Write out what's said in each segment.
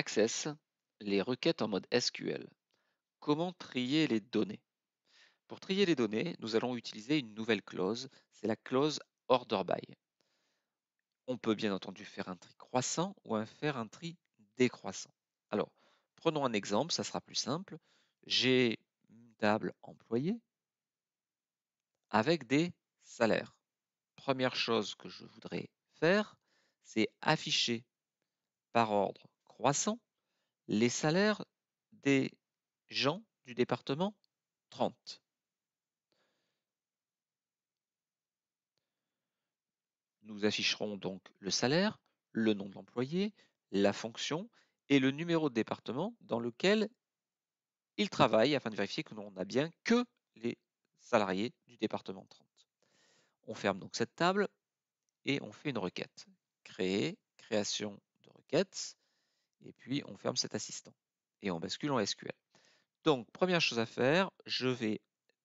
Access les requêtes en mode SQL. Comment trier les données Pour trier les données, nous allons utiliser une nouvelle clause, c'est la clause order by. On peut bien entendu faire un tri croissant ou faire un tri décroissant. Alors, prenons un exemple, ça sera plus simple. J'ai une table employée avec des salaires. Première chose que je voudrais faire, c'est afficher par ordre 300, les salaires des gens du département 30. Nous afficherons donc le salaire, le nom de l'employé, la fonction et le numéro de département dans lequel il travaille afin de vérifier que l'on n'a bien que les salariés du département 30. On ferme donc cette table et on fait une requête. Créer, création de requêtes et puis on ferme cet assistant et on bascule en SQL. Donc, première chose à faire, je vais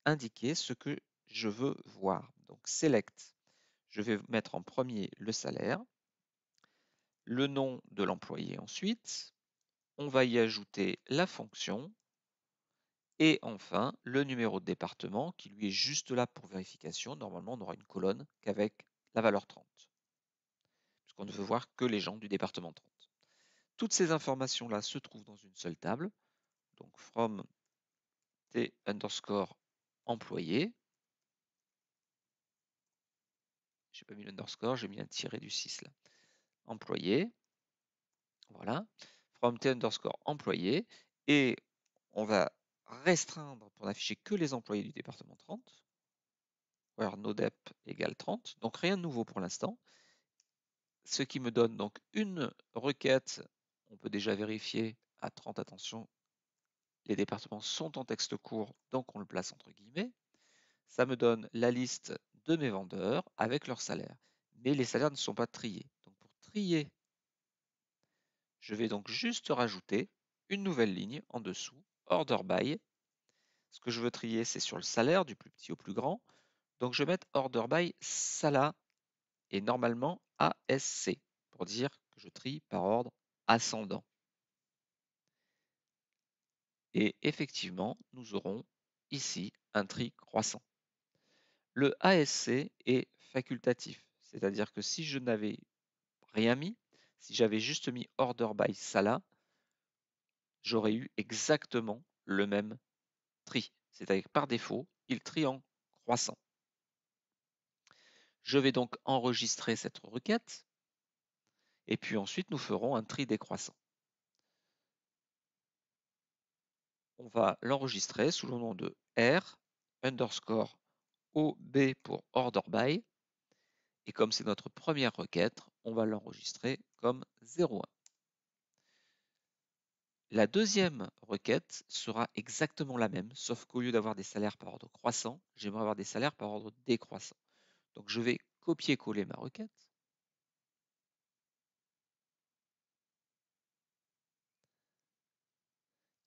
indiquer ce que je veux voir. Donc, select, je vais mettre en premier le salaire, le nom de l'employé ensuite, on va y ajouter la fonction et enfin le numéro de département qui lui est juste là pour vérification. Normalement, on aura une colonne qu'avec la valeur 30 puisqu'on ne veut voir que les gens du département 30. Toutes ces informations-là se trouvent dans une seule table. Donc from t underscore employé. J'ai pas mis l'underscore, j'ai mis un tiré du 6 là. Employé. Voilà. From t underscore employé. Et on va restreindre pour n'afficher que les employés du département 30, where nodep égale 30, donc rien de nouveau pour l'instant, ce qui me donne donc une requête on peut déjà vérifier à 30 attention, les départements sont en texte court, donc on le place entre guillemets. Ça me donne la liste de mes vendeurs avec leurs salaires. Mais les salaires ne sont pas triés. Donc pour trier, je vais donc juste rajouter une nouvelle ligne en dessous, order by. Ce que je veux trier, c'est sur le salaire du plus petit au plus grand. Donc je vais mettre order by sala et normalement ASC pour dire que je trie par ordre ascendant. Et effectivement, nous aurons ici un tri croissant. Le ASC est facultatif, c'est-à-dire que si je n'avais rien mis, si j'avais juste mis order by sala j'aurais eu exactement le même tri. C'est-à-dire par défaut, il trie en croissant. Je vais donc enregistrer cette requête et puis ensuite nous ferons un tri décroissant. On va l'enregistrer sous le nom de R underscore OB pour order by. Et comme c'est notre première requête, on va l'enregistrer comme 01. La deuxième requête sera exactement la même, sauf qu'au lieu d'avoir des salaires par ordre croissant, j'aimerais avoir des salaires par ordre décroissant. Donc je vais copier-coller ma requête.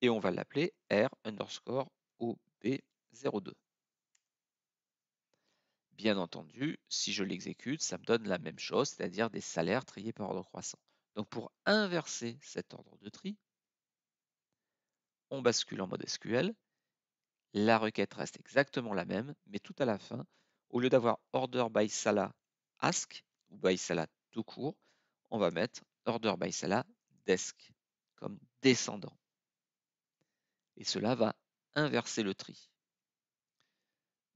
et on va l'appeler R underscore OB02. Bien entendu, si je l'exécute, ça me donne la même chose, c'est-à-dire des salaires triés par ordre croissant. Donc pour inverser cet ordre de tri, on bascule en mode SQL. La requête reste exactement la même, mais tout à la fin, au lieu d'avoir order by sala ask ou by sala tout court, on va mettre order by sala desk comme descendant. Et cela va inverser le tri.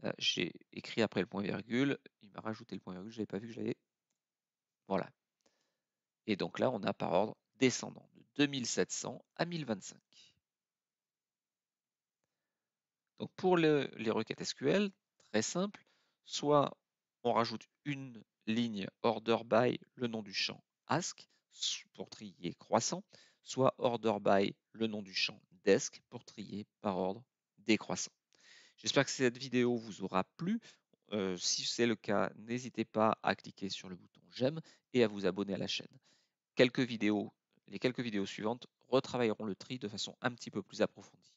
Euh, j'ai écrit après le point virgule, il m'a rajouté le point virgule, je n'avais pas vu que j'avais. Voilà. Et donc là, on a par ordre descendant de 2700 à 1025. Donc pour les requêtes SQL, très simple, soit on rajoute une ligne order by le nom du champ ask pour trier croissant, soit order by le nom du champ pour trier par ordre décroissant. J'espère que cette vidéo vous aura plu. Euh, si c'est le cas, n'hésitez pas à cliquer sur le bouton j'aime et à vous abonner à la chaîne. Quelques vidéos, les quelques vidéos suivantes retravailleront le tri de façon un petit peu plus approfondie.